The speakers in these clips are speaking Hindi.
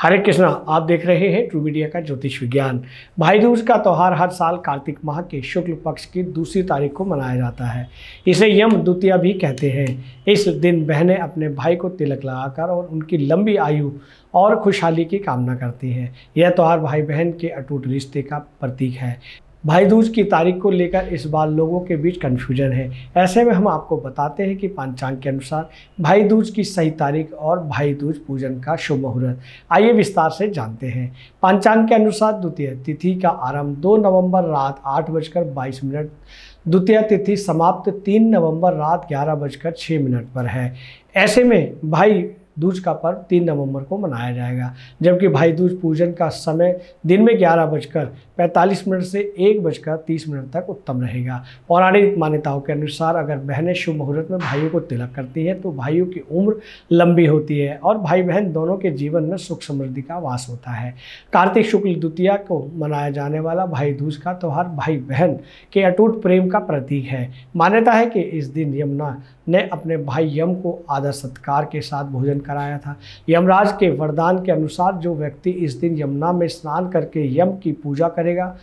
हरे कृष्णा आप देख रहे हैं ट्रू मीडिया का ज्योतिष विज्ञान भाई दूज का त्यौहार हर साल कार्तिक माह के शुक्ल पक्ष की दूसरी तारीख को मनाया जाता है इसे यम द्वितीया भी कहते हैं इस दिन बहनें अपने भाई को तिलक लगाकर और उनकी लंबी आयु और खुशहाली की कामना करती हैं यह त्यौहार भाई बहन के अटूट रिश्ते का प्रतीक है भाई दूज की तारीख को लेकर इस बार लोगों के बीच कन्फ्यूजन है ऐसे में हम आपको बताते हैं कि पंचांग के अनुसार भाई दूज की सही तारीख और भाई दूज पूजन का शुभ मुहूर्त आइए विस्तार से जानते हैं पंचांग के अनुसार द्वितीय तिथि का आरंभ 2 नवंबर रात आठ बजकर बाईस मिनट द्वितीय तिथि समाप्त तीन नवंबर रात ग्यारह बजकर छः मिनट पर है ऐसे में भाई दूज का पर्व तीन नवंबर को मनाया जाएगा जबकि भाई दूज पूजन का समय दिन में ग्यारह बजकर पैंतालीस मिनट से एक बजकर तीस मिनट तक उत्तम रहेगा पौराणिक मान्यताओं के अनुसार अगर बहनें शुभ मुहूर्त में भाइयों को तिलक करती हैं तो भाइयों की उम्र लंबी होती है और भाई बहन दोनों के जीवन में सुख समृद्धि का वास होता है कार्तिक शुक्ल द्वितीया को मनाया जाने वाला भाई दूज का त्यौहार भाई बहन के अटूट प्रेम का प्रतीक है मान्यता है कि इस दिन यमुना ने अपने भाई यम को आदर सत्कार के साथ भोजन लेकर आया था यमराज के वरदान के अनुसार जो व्यक्ति इस दिन यमुना में स्नान करके यम की पूजा करेगा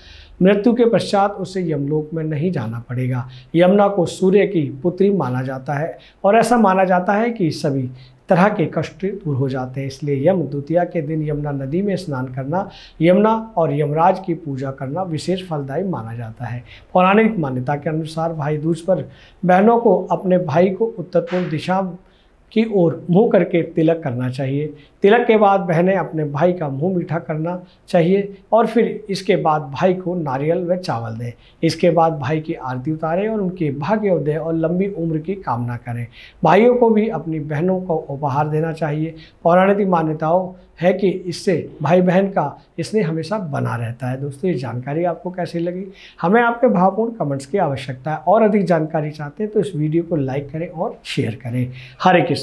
मृत्यु के पश्चात उसे यमलोक में नहीं जाना पड़ेगा यमुना को सूर्य की पुत्री माना जाता है और ऐसा माना जाता है कि सभी तरह के कष्ट दूर हो जाते हैं इसलिए यम द्वितीया के दिन यमुना नदी में स्नान करना यमुना और यमराज की पूजा करना विशेष फलदायी माना जाता है पौराणिक मान्यता के अनुसार भाई दूज पर बहनों को अपने भाई को उत्तर पूर्व दिशा की ओर मुंह करके तिलक करना चाहिए तिलक के बाद बहनें अपने भाई का मुंह मीठा करना चाहिए और फिर इसके बाद भाई को नारियल व चावल दें इसके बाद भाई की आरती उतारें और उनके भाग्योदय और लंबी उम्र की कामना करें भाइयों को भी अपनी बहनों को उपहार देना चाहिए पौराणिक मान्यताओं है कि इससे भाई बहन का स्नेह हमेशा बना रहता है दोस्तों ये जानकारी आपको कैसी लगी हमें आपके भावपूर्ण कमेंट्स की आवश्यकता है और अधिक जानकारी चाहते हैं तो इस वीडियो को लाइक करें और शेयर करें हरे कृष्ण